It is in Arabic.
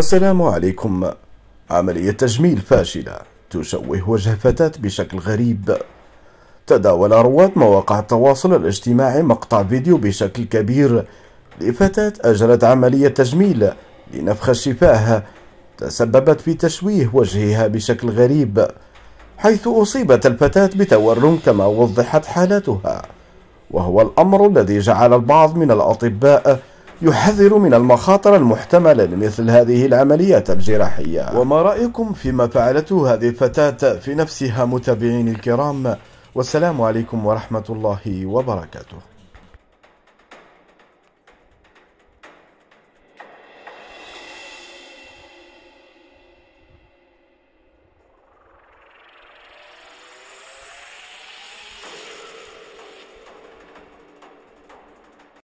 السلام عليكم عملية تجميل فاشلة تشوه وجه فتاة بشكل غريب تداول رواد مواقع التواصل الاجتماعي مقطع فيديو بشكل كبير لفتاة أجرت عملية تجميل لنفخ الشفاه تسببت في تشويه وجهها بشكل غريب حيث أصيبت الفتاة بتورم كما وضحت حالتها وهو الأمر الذي جعل البعض من الأطباء يحذر من المخاطر المحتملة لمثل هذه العمليات الجراحية وما رأيكم فيما فعلته هذه الفتاة في نفسها متابعين الكرام والسلام عليكم ورحمة الله وبركاته